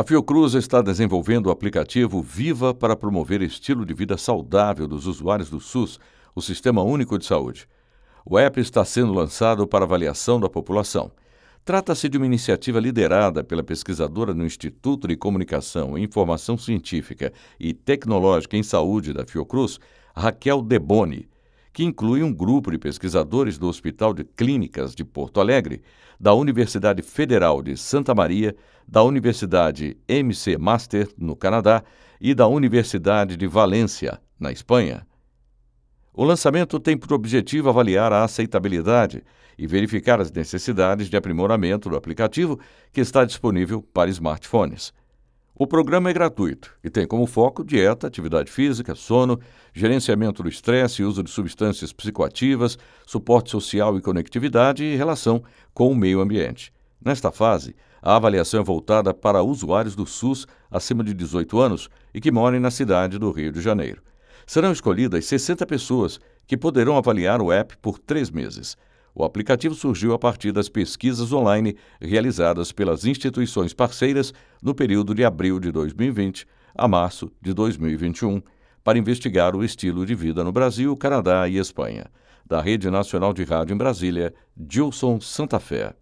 A Fiocruz está desenvolvendo o aplicativo Viva para promover estilo de vida saudável dos usuários do SUS, o Sistema Único de Saúde. O app está sendo lançado para avaliação da população. Trata-se de uma iniciativa liderada pela pesquisadora no Instituto de Comunicação Informação Científica e Tecnológica em Saúde da Fiocruz, Raquel Deboni que inclui um grupo de pesquisadores do Hospital de Clínicas de Porto Alegre, da Universidade Federal de Santa Maria, da Universidade MC Master, no Canadá, e da Universidade de Valência, na Espanha. O lançamento tem por objetivo avaliar a aceitabilidade e verificar as necessidades de aprimoramento do aplicativo que está disponível para smartphones. O programa é gratuito e tem como foco dieta, atividade física, sono, gerenciamento do estresse, uso de substâncias psicoativas, suporte social e conectividade e relação com o meio ambiente. Nesta fase, a avaliação é voltada para usuários do SUS acima de 18 anos e que morem na cidade do Rio de Janeiro. Serão escolhidas 60 pessoas que poderão avaliar o app por três meses. O aplicativo surgiu a partir das pesquisas online realizadas pelas instituições parceiras no período de abril de 2020 a março de 2021 para investigar o estilo de vida no Brasil, Canadá e Espanha. Da Rede Nacional de Rádio em Brasília, Dilson Santa Fé.